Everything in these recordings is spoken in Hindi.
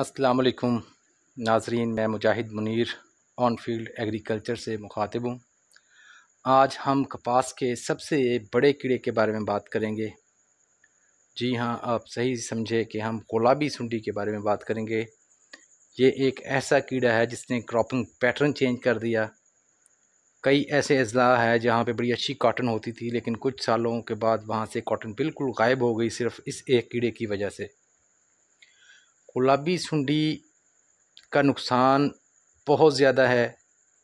अस्सलाम नाजरीन मैं Mujahid Munir on field agriculture से मुखातिब हूँ आज हम कपास के सबसे बड़े कीड़े के बारे में बात करेंगे जी हाँ आप सही समझे कि हम गुलाबी सुंडी के बारे में बात करेंगे ये एक ऐसा कीड़ा है जिसने क्रॉपिंग पैटर्न चेंज कर दिया कई ऐसे अजला है जहाँ पे बड़ी अच्छी कॉटन होती थी लेकिन कुछ सालों के बाद वहाँ से कॉटन बिल्कुल गायब हो गई सिर्फ इस एक कीड़े की वजह से गुलाबी सुंडी का नुकसान बहुत ज़्यादा है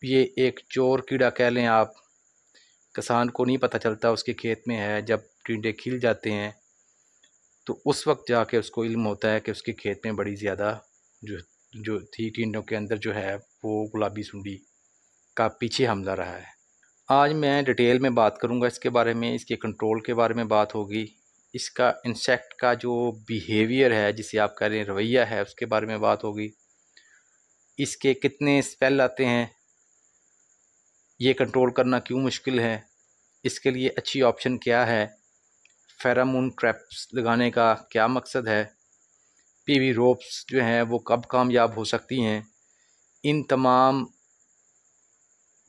ये एक चोर कीड़ा कह लें आप किसान को नहीं पता चलता उसके खेत में है जब टिंडे खिल जाते हैं तो उस वक्त जाके उसको इल्म होता है कि उसके खेत में बड़ी ज़्यादा जो जो थी टिंडों के अंदर जो है वो गुलाबी सुंडी का पीछे हमला रहा है आज मैं डिटेल में बात करूंगा इसके बारे में इसके कंट्रोल के बारे में बात होगी इसका इंसेक्ट का जो बिहेवियर है जिसे आप कह रहे हैं रवैया है उसके बारे में बात होगी इसके कितने स्पेल आते हैं ये कंट्रोल करना क्यों मुश्किल है इसके लिए अच्छी ऑप्शन क्या है फेरामून ट्रैप्स लगाने का क्या मकसद है पीवी रोप्स जो हैं वो कब कामयाब हो सकती हैं इन तमाम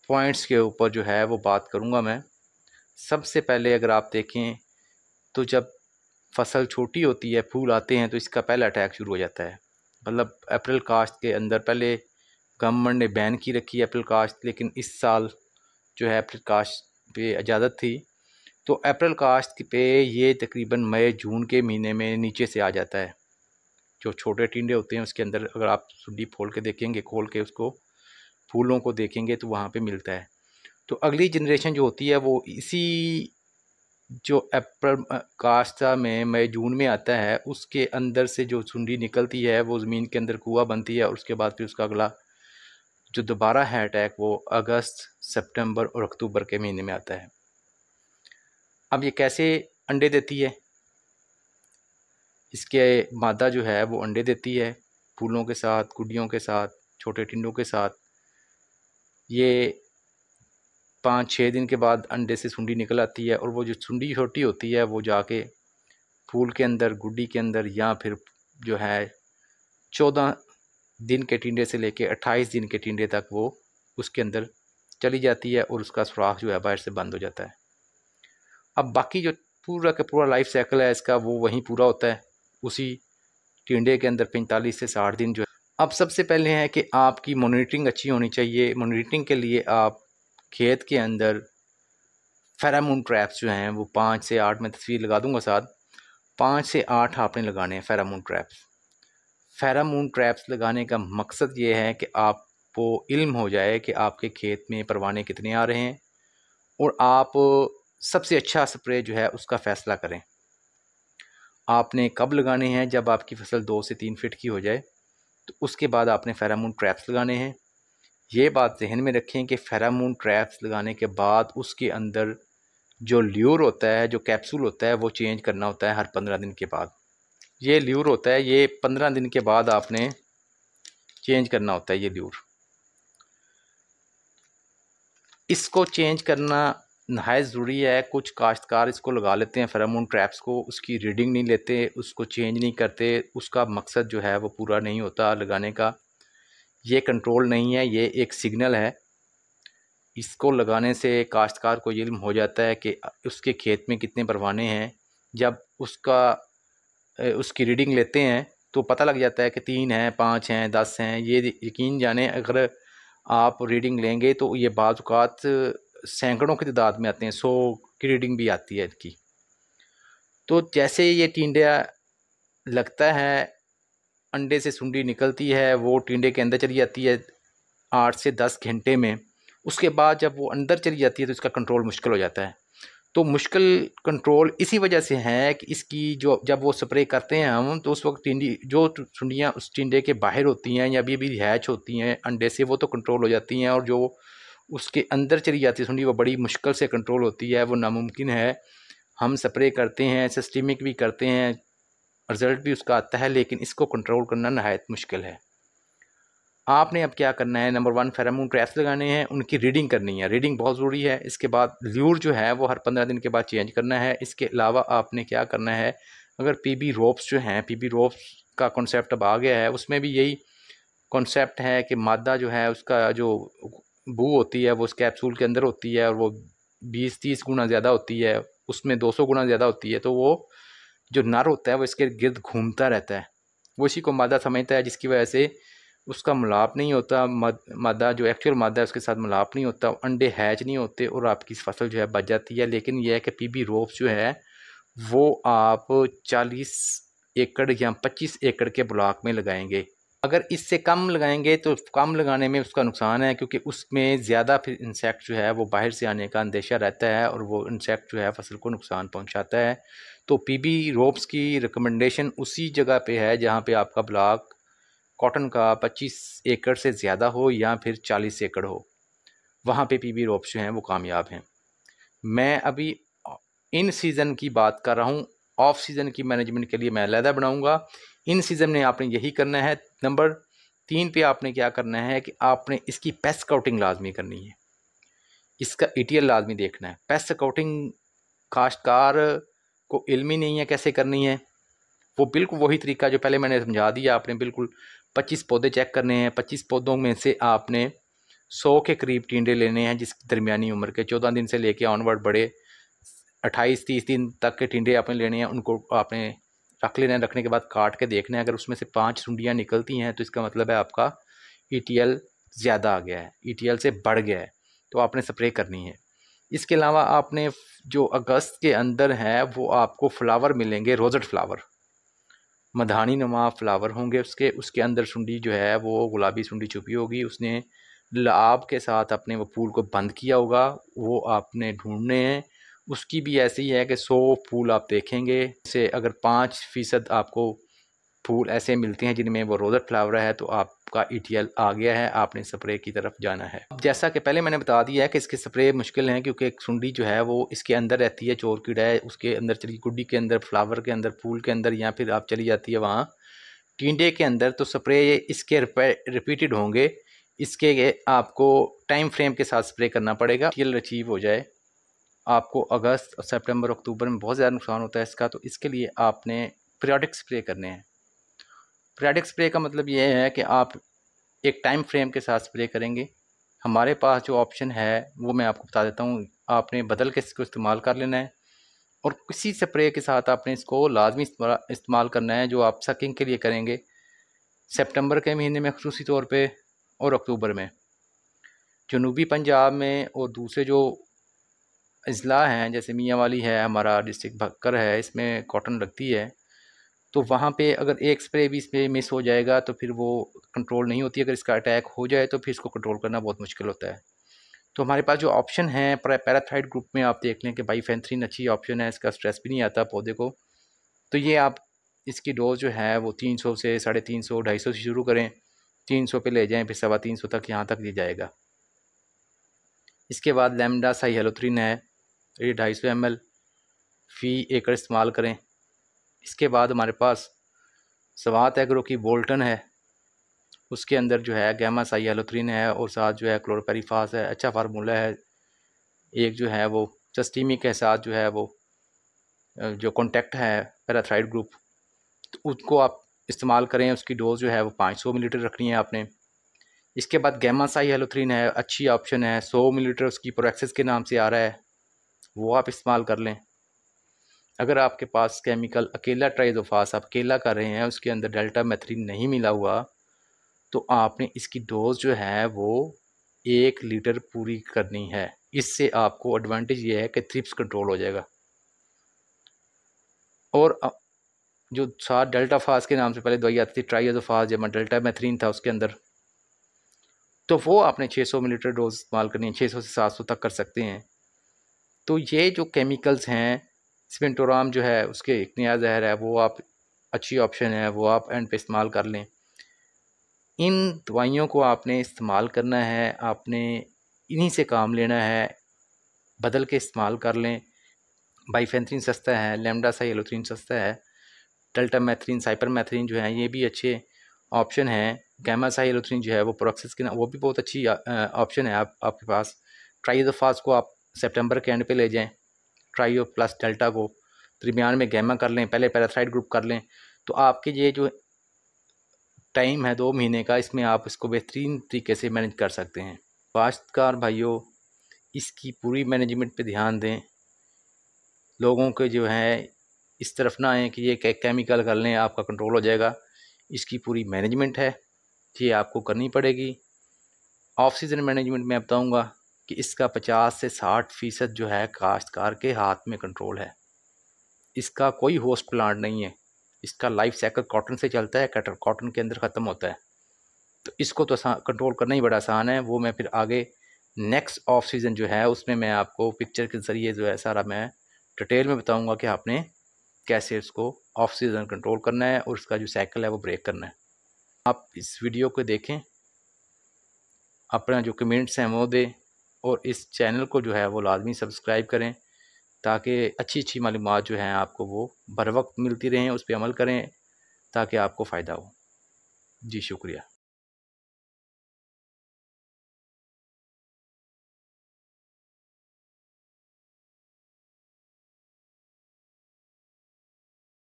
पॉइंट्स के ऊपर जो है वो बात करूँगा मैं सबसे पहले अगर आप देखें तो जब फसल छोटी होती है फूल आते हैं तो इसका पहला अटैक शुरू हो जाता है मतलब अप्रैल काश्त के अंदर पहले गवर्नमेंट ने बैन की रखी है अप्रैल काश्त लेकिन इस साल जो है अप्रैल काश्त पे इजाज़त थी तो अप्रैल काश्त पे ये तकरीबन मई जून के महीने में नीचे से आ जाता है जो छोटे टिंडे होते हैं उसके अंदर अगर आप सुडी फोल के देखेंगे खोल के उसको फूलों को देखेंगे तो वहाँ पे मिलता है तो अगली जनरेशन जो होती है वो इसी जो अप्रैल कास्ता में मई जून में आता है उसके अंदर से जो सुंडी निकलती है वो ज़मीन के अंदर कुआ बनती है और उसके बाद फिर उसका अगला जो दोबारा है अटैक वो अगस्त सितंबर और अक्टूबर के महीने में आता है अब ये कैसे अंडे देती है इसके मादा जो है वो अंडे देती है फूलों के साथ गुड्डियों के साथ छोटे टिंडों के साथ ये पाँच छः दिन के बाद अंडे से सुंडी निकल आती है और वो जो सुंडी छोटी होती है वो जाके फूल के अंदर गुड्डी के अंदर या फिर जो है चौदह दिन के टिंडे से लेके अट्ठाईस दिन के टिंडे तक वो उसके अंदर चली जाती है और उसका सुराख जो है बाहर से बंद हो जाता है अब बाकी जो पूरा का पूरा लाइफ साइकिल है इसका वो वहीं पूरा होता है उसी टिंडे के अंदर पैंतालीस से साठ दिन जो है अब सबसे पहले है कि आपकी मोनिटरिंग अच्छी होनी चाहिए मोनिटरिंग के लिए आप खेत के अंदर फेरामून ट्रैप्स जो हैं वो पाँच से आठ मैं तस्वीर लगा दूंगा साथ पाँच से आठ आपने लगाने हैं फेरामून ट्रैप्स फेरामून ट्रैप्स लगाने का मकसद ये है कि आपको इल्म हो जाए कि आपके खेत में परवाने कितने आ रहे हैं और आप सबसे अच्छा स्प्रे जो है उसका फ़ैसला करें आपने कब लगाने हैं जब आपकी फसल दो से तीन फिट की हो जाए तो उसके बाद आपने फेरामून ट्रैप्स लगाने हैं ये बात जहन में रखें कि फेरामून ट्रैप्स लगाने के बाद उसके अंदर जो ल्यूर होता है जो कैप्सूल होता है वो चेंज करना होता है हर पंद्रह दिन के बाद ये ल्यूर होता है ये पंद्रह दिन के बाद आपने चेंज करना होता है ये ल्यूर इसको चेंज करना नहायत ज़रूरी है कुछ काश्तकार इसको लगा लेते हैं फेरामून ट्रैप्स को उसकी रीडिंग नहीं लेते उसको चेंज नहीं करते उसका मकसद जो है वो पूरा नहीं होता लगाने का ये कंट्रोल नहीं है ये एक सिग्नल है इसको लगाने से काश्तकार को इल्म हो जाता है कि उसके खेत में कितने परवाने हैं जब उसका उसकी रीडिंग लेते हैं तो पता लग जाता है कि तीन हैं पाँच हैं दस हैं ये यकीन जाने अगर आप रीडिंग लेंगे तो ये बाज़ात सैकड़ों की तादाद में आते हैं सौ की रीडिंग भी आती है इनकी तो जैसे ये टीडिया लगता है अंडे से सुंडी निकलती है वो टींडे के अंदर चली जाती है आठ से दस घंटे में उसके बाद जब वो अंदर चली जाती है तो इसका कंट्रोल मुश्किल हो जाता है तो मुश्किल कंट्रोल इसी वजह से है कि इसकी जो जब वो स्प्रे करते हैं हम तो उस वक्त टिंडी जो सुंडियाँ उस टिंडे के बाहर होती हैं या अभी अभी हैच होती हैं अंडे से वो तो कंट्रोल हो जाती हैं और जो उसके अंदर चली जाती है सुंडी वो बड़ी मुश्किल से कंट्रोल होती है वो नामुमकिन है हम स्प्रे करते हैं सिस्टमिक भी करते हैं रिज़ल्ट भी उसका आता है लेकिन इसको कंट्रोल करना नहायत मुश्किल है आपने अब क्या करना है नंबर वन फेरामून ट्रैप्स लगाने हैं उनकी रीडिंग करनी है रीडिंग बहुत ज़रूरी है इसके बाद ल्यूर जो है वो हर पंद्रह दिन के बाद चेंज करना है इसके अलावा आपने क्या करना है अगर पी बी रोप्स जो हैं पी बी रोप्स का कॉन्सेप्ट अब आ गया है उसमें भी यही कॉन्सेप्ट है कि मादा जो है उसका जो बू होती है वो उस कैप्सूल के अंदर होती है और वो बीस तीस गुना ज़्यादा होती है उसमें दो सौ गुना ज़्यादा होती है तो वो जो नर होता है वो इसके गिर्द घूमता रहता है वो इसी को मादा समझता है जिसकी वजह से उसका मिलाप नहीं होता मादा जो एक्चुअल मादा है उसके साथ मिलाप नहीं होता अंडे हैच नहीं होते और आपकी फसल जो है बच जाती है लेकिन यह है कि पीबी रोप जो है वो आप चालीस एकड़ या पच्चीस एकड़ के ब्लॉक में लगाएंगे अगर इससे कम लगाएंगे तो कम लगाने में उसका नुकसान है क्योंकि उसमें ज़्यादा फिर इंसेक्ट जो है वो बाहर से आने का अंदेशा रहता है और वो इंसेक्ट जो है फसल को नुकसान पहुंचाता है तो पीबी रोप्स की रिकमेंडेशन उसी जगह पे है जहाँ पे आपका ब्लॉक कॉटन का 25 एकड़ से ज़्यादा हो या फिर 40 एकड़ हो वहाँ पर पी रोप्स जो हैं वो कामयाब हैं मैं अभी इन सीज़न की बात कर रहा हूँ ऑफ सीज़न की मैनेजमेंट के लिए मैं अलहदा बनाऊँगा इन सीज़न में आपने यही करना है नंबर तीन पे आपने क्या करना है कि आपने इसकी पेस्ट स्काउटिंग लाजमी करनी है इसका ई लाजमी देखना है पेस्ट स्काउटिंग काश्तकार को इलमी नहीं है कैसे करनी है वो बिल्कुल वही तरीका जो पहले मैंने समझा दिया आपने बिल्कुल पच्चीस पौधे चेक करने हैं पच्चीस पौधों में से आपने सौ के करीब टीडे लेने हैं जिस दरमिया उम्र के चौदह दिन से लेके ऑनवर्ड बड़े अट्ठाईस तीस दिन तक के टिंडे आपने लेने हैं उनको आपने रख लेने रखने के बाद काट के देखने अगर उसमें से पाँच सुंडियाँ निकलती हैं तो इसका मतलब है आपका ई e ज़्यादा आ गया है ई e से बढ़ गया है तो आपने स्प्रे करनी है इसके अलावा आपने जो अगस्त के अंदर है वो आपको फ्लावर मिलेंगे रोज़ट फ्लावर मधानी नुमा फ्लावर होंगे उसके उसके अंदर सुंडी जो है वो गुलाबी सुंडी छुपी होगी उसने लाभ के साथ अपने वो फूल को बंद किया होगा वो आपने ढूंढने हैं उसकी भी ऐसी है कि सौ फूल आप देखेंगे से अगर पाँच फ़ीसद आपको फूल ऐसे मिलते हैं जिनमें वो रोज़र फ्लावर है तो आपका ई e आ गया है आपने स्प्रे की तरफ जाना है जैसा कि पहले मैंने बता दिया है कि इसके स्प्रे मुश्किल हैं क्योंकि एक सुंडी जो है वो इसके अंदर रहती है चोर कीड़ा है उसके अंदर चली गुड्डी के अंदर फ्लावर के अंदर फूल के अंदर या फिर आप चली जाती है वहाँ टीडे के अंदर तो स्प्रे इसके रिपीटेड होंगे इसके आपको टाइम फ्रेम के साथ स्प्रे करना पड़ेगा टील e अचीव हो जाए आपको अगस्त सितंबर अक्टूबर में बहुत ज़्यादा नुकसान होता है इसका तो इसके लिए आपने पीरियडिक स्प्रे करने हैं पीरियडिक स्प्रे का मतलब ये है कि आप एक टाइम फ्रेम के साथ स्प्रे करेंगे हमारे पास जो ऑप्शन है वो मैं आपको बता देता हूँ आपने बदल के इसको इस्तेमाल कर लेना है और किसी स्प्रे के साथ आपने इसको लाजमी इस्तेमाल करना है जो आप सकिंग के लिए करेंगे सेप्टेम्बर के महीने में खसूसी तौर पर और अक्टूबर में जनूबी पंजाब में और दूसरे जो अजला हैं जैसे मियाँ वाली है हमारा डिस्ट्रिक्ट भक्कर है इसमें कॉटन लगती है तो वहाँ पे अगर एक स्प्रे भी स्प्रे मिस हो जाएगा तो फिर वो कंट्रोल नहीं होती अगर इसका अटैक हो जाए तो फिर इसको कंट्रोल करना बहुत मुश्किल होता है तो हमारे पास जो ऑप्शन है पैराथाइड ग्रुप में आप देख लें कि बाई फैंथ्रीन अच्छी ऑप्शन है इसका स्ट्रेस भी नहीं आता पौधे को तो ये आप इसकी डोज जो है वो तीन सौ से साढ़े तीन सौ ढाई सौ से शुरू करें तीन सौ ले जाएँ फिर सवा तीन सौ तक यहाँ तक ले जाएगा इसके बाद लेमडा हेलोथ्रीन है तो ये ढाई सौ एम एल फ़ी एकड़ इस्तेमाल करें इसके बाद हमारे पास सवात एग्रो की बोल्टन है उसके अंदर जो है गैमा साई एलोथ्रीन है और साथ जो है क्लोरपेरीफास है अच्छा फार्मूला है एक जो है वो चस्टीमी के साथ जो है वो जो कॉन्टेक्ट है पैराथ्राइड ग्रुप तो उसको आप इस्तेमाल करें उसकी डोज़ जो है वो पाँच सौ मिलीटर रखनी है आपने इसके बाद गैमा साई एलोथ्रीन है अच्छी ऑप्शन है सौ मिलीटर उसकी प्रोक्सेस के नाम से आ रहा है वो आप इस्तेमाल कर लें अगर आपके पास केमिकल अकेला ट्राइजोफास आप अकेला कर रहे हैं उसके अंदर डेल्टा मैथरीन नहीं मिला हुआ तो आपने इसकी डोज जो है वो एक लीटर पूरी करनी है इससे आपको एडवांटेज ये है कि थ्रिप्स कंट्रोल हो जाएगा और जो साथ डेल्टा फास के नाम से पहले दवाई आती थी ट्राइजोफास जमा डेल्टा मैथरीन था उसके अंदर तो वो आपने 600 मिलीलीटर डोज इस्तेमाल करनी है 600 से 700 तक कर सकते हैं तो ये जो केमिकल्स हैं स्पिनटोराम जो है उसके एक नया जहर है वो आप अच्छी ऑप्शन है वो आप एंड पे इस्तेमाल कर लें इन दवाइयों को आपने इस्तेमाल करना है आपने इन्हीं से काम लेना है बदल के इस्तेमाल कर लें बाइफेंथ्रीन सस्ता है लेमडा सा सस्ता है साइपर मैथ्रीन जो है ये भी अच्छे ऑप्शन हैं गैमा साइलोथ्रीन जो है वो प्रोक्सिस के ना वो भी बहुत अच्छी ऑप्शन है आप आपके पास ट्राइजोफास को आप सेप्टेम्बर के एंड पे ले जाएँ ट्राइयो प्लस डेल्टा को दरमियान में गैमा कर लें पहले पैराथ्राइड ग्रुप कर लें तो आपके ये जो टाइम है दो महीने का इसमें आप इसको बेहतरीन तरीके से मैनेज कर सकते हैं काश्तकार भाइयों इसकी पूरी मैनेजमेंट पे ध्यान दें लोगों के जो है इस तरफ ना आए कि ये के, केमिकल कर लें आपका कंट्रोल हो जाएगा इसकी पूरी मैनेजमेंट है ये आपको करनी पड़ेगी ऑफ सीज़न मैनेजमेंट मैं बताऊँगा कि इसका पचास से साठ फ़ीसद जो है काश्तकार के हाथ में कंट्रोल है इसका कोई होस्ट प्लांट नहीं है इसका लाइफ साइकिल कॉटन से चलता है कटर कॉटन के अंदर ख़त्म होता है तो इसको तो कंट्रोल करना ही बड़ा आसान है वो मैं फिर आगे नेक्स्ट ऑफ सीज़न जो है उसमें मैं आपको पिक्चर के ज़रिए जो है सारा मैं डिटेल में बताऊँगा कि आपने कैसे इसको ऑफ सीज़न कंट्रोल करना है और इसका जो साइकिल है वो ब्रेक करना है आप इस वीडियो को देखें अपना जो कमेंट्स हैं वो दें और इस चैनल को जो है वो लाजमी सब्सक्राइब करें ताकि अच्छी अच्छी मालूम जो हैं आपको वो बर वक्त मिलती रहें उस पर अमल करें ताकि आपको फ़ायदा हो जी शुक्रिया